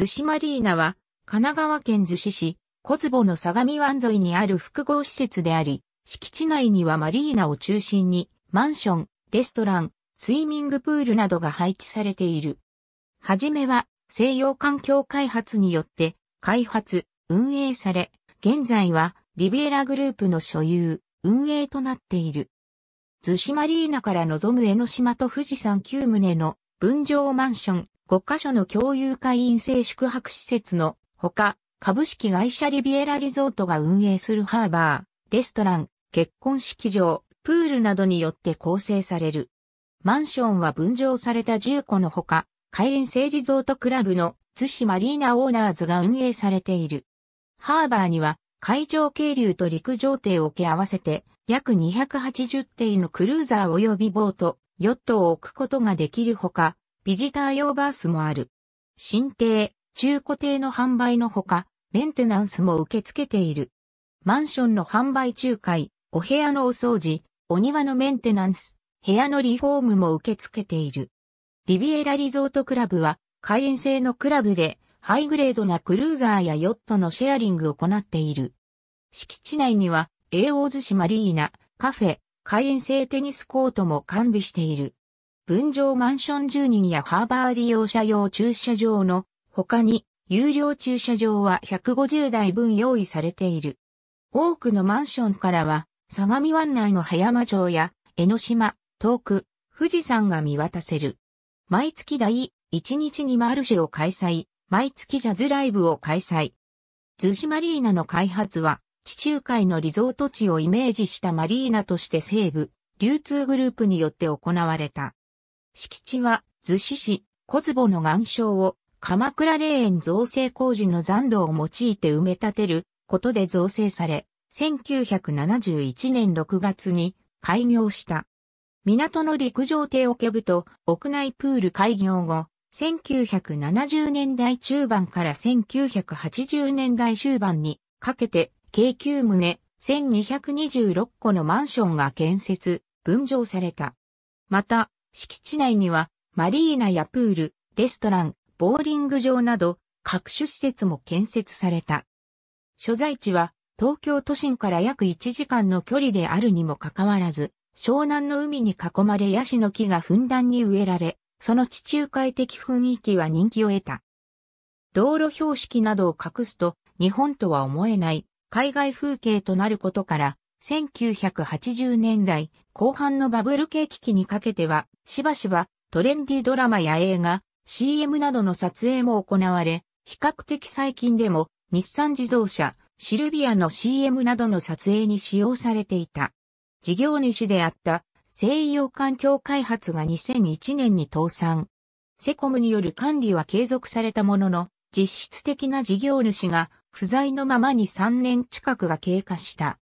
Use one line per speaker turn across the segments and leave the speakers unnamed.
逗子マリーナは、神奈川県逗子市、小坪の相模湾沿いにある複合施設であり、敷地内にはマリーナを中心に、マンション、レストラン、スイミングプールなどが配置されている。はじめは、西洋環境開発によって、開発、運営され、現在は、リビエラグループの所有、運営となっている。逗子マリーナから望む江ノ島と富士山9棟の分譲マンション、5カ所の共有会員制宿泊施設のほか、株式会社リビエラリゾートが運営するハーバー、レストラン、結婚式場、プールなどによって構成される。マンションは分譲された10個のほか、会員制リゾートクラブの津市マリーナオーナーズが運営されている。ハーバーには海上渓流と陸上艇を受け合わせて約280艇のクルーザー及びボート、ヨットを置くことができるほか、ビジター用バースもある。新艇、中古艇の販売のほか、メンテナンスも受け付けている。マンションの販売仲介、お部屋のお掃除、お庭のメンテナンス、部屋のリフォームも受け付けている。リビエラリゾートクラブは、会員制のクラブで、ハイグレードなクルーザーやヨットのシェアリングを行っている。敷地内には、エーオーズリーナ、カフェ、会員制テニスコートも完備している。分譲マンション住人やハーバー利用者用駐車場の他に有料駐車場は150台分用意されている。多くのマンションからは相模湾内の葉山城や江ノ島、遠く、富士山が見渡せる。毎月第1日にマルシェを開催、毎月ジャズライブを開催。逗マリーナの開発は地中海のリゾート地をイメージしたマリーナとして西部、流通グループによって行われた。敷地は、逗子市、小坪の岩礁を、鎌倉霊園造成工事の残土を用いて埋め立てることで造成され、1971年6月に開業した。港の陸上艇桶ぶと屋内プール開業後、1970年代中盤から1980年代終盤にかけて京急棟、1226個のマンションが建設、分譲された。また、敷地内には、マリーナやプール、レストラン、ボーリング場など、各種施設も建設された。所在地は、東京都心から約1時間の距離であるにもかかわらず、湘南の海に囲まれヤシの木がふんだんに植えられ、その地中海的雰囲気は人気を得た。道路標識などを隠すと、日本とは思えない海外風景となることから、1980年代後半のバブル景気期にかけては、しばしばトレンディドラマや映画、CM などの撮影も行われ、比較的最近でも日産自動車、シルビアの CM などの撮影に使用されていた。事業主であった西洋環境開発が2001年に倒産。セコムによる管理は継続されたものの、実質的な事業主が不在のままに3年近くが経過した。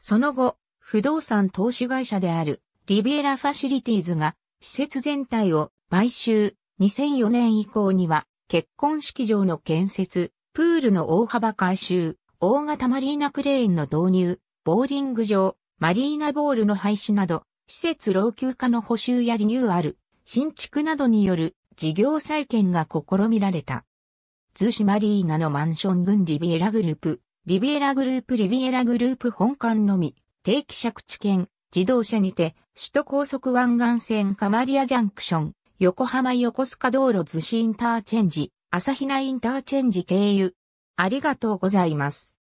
その後、不動産投資会社であるリビエラファシリティーズが施設全体を買収2004年以降には結婚式場の建設、プールの大幅改修、大型マリーナクレーンの導入、ボーリング場、マリーナボールの廃止など、施設老朽化の補修やリニューアル、新築などによる事業再建が試みられた。ズシマリーナのマンション群リビエラグループ、リビエラグループリビエラグループ本館のみ、定期借地券、自動車にて、首都高速湾岸線カマリアジャンクション、横浜横須賀道路逗子インターチェンジ、朝比奈インターチェンジ経由。ありがとうございます。